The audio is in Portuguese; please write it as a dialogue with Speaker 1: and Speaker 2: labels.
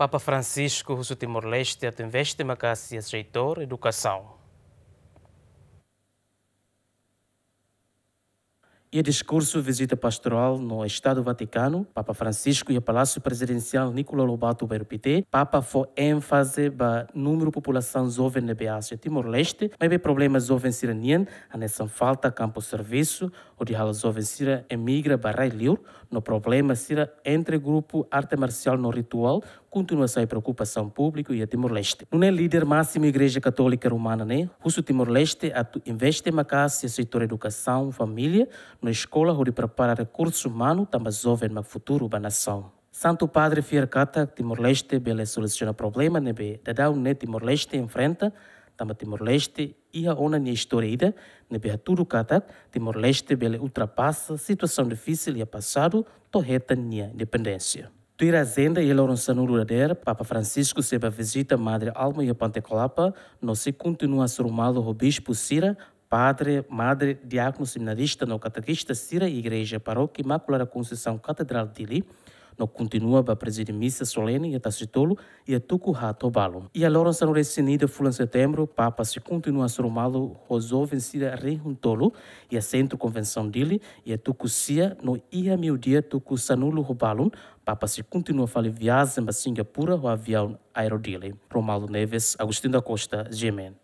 Speaker 1: Papa Francisco o Timor-Leste atinveste macacia seitor educação. E discurso visita pastoral no Estado Vaticano, Papa Francisco e o Palácio Presidencial Nicolau Lobato Berupité, Papa foi ênfase para número de população jovem na Beácia Timor-Leste, mas problemas jovem siranian, a nessa falta campo serviço, o a jovem sira emigra para Liur, no problema sira entre grupo arte marcial no ritual, continuação e preocupação público e a Timor-Leste. Não é líder máximo Igreja Católica Romana, né? Russo Timor-Leste investe macácia setor educação, família, na escola onde prepara recursos humanos, também jovem no futuro da nação. Santo Padre Fiercata, Timor-Leste, bela soluciona problema, né? Dadão, né? Timor-Leste enfrenta, também Timor-Leste e a ONU na história, né? Bela tudo cata, Timor-Leste, bela ultrapassa situação difícil e a passado, torreta minha independência a Zenda e Lourençano Lurader, Papa Francisco seba visita Madre Alma e Pantecolapa, não se continua surmalo o Bispo Cira, Padre, Madre, Diácono Seminarista no Catequista Cira Igreja Paróquia Imaculada Conceição Catedral de Lille, no continua ba presidir missa solene e tacitolo e a tuku ha tobalo. E a allora sano resinida fulan setembro, Papa se continua a surmalo rosou vencida rejuntolo e a centro convenção dele e a tuku sia no ia mil dia tuku sanulo robalon, Papa se continua a falar viagem ba Singapura o avião aerodile. Romaldo Neves, Agostinho da Costa, Gemen.